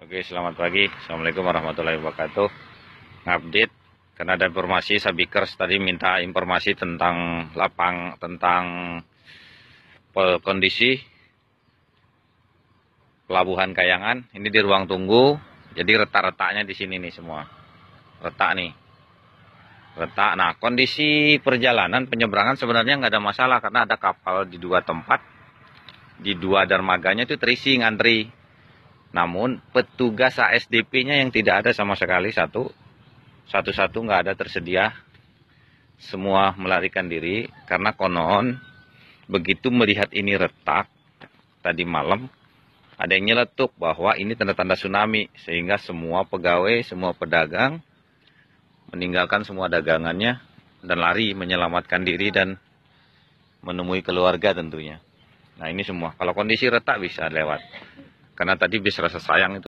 Oke, selamat pagi. Assalamualaikum warahmatullahi wabarakatuh. Update karena ada informasi Sabikers tadi minta informasi tentang lapang, tentang kondisi pelabuhan Kayangan. Ini di ruang tunggu. Jadi retak-retaknya di sini nih semua. Retak nih. Retak. Nah, kondisi perjalanan penyeberangan sebenarnya nggak ada masalah karena ada kapal di dua tempat. Di dua dermaganya itu terisi ngantri namun petugas ASDP-nya yang tidak ada sama sekali satu satu-satu nggak ada tersedia semua melarikan diri karena konon begitu melihat ini retak tadi malam ada yang nyeletuk bahwa ini tanda-tanda tsunami sehingga semua pegawai, semua pedagang meninggalkan semua dagangannya dan lari menyelamatkan diri dan menemui keluarga tentunya. Nah ini semua, kalau kondisi retak bisa lewat karena tadi bis rasa sayang itu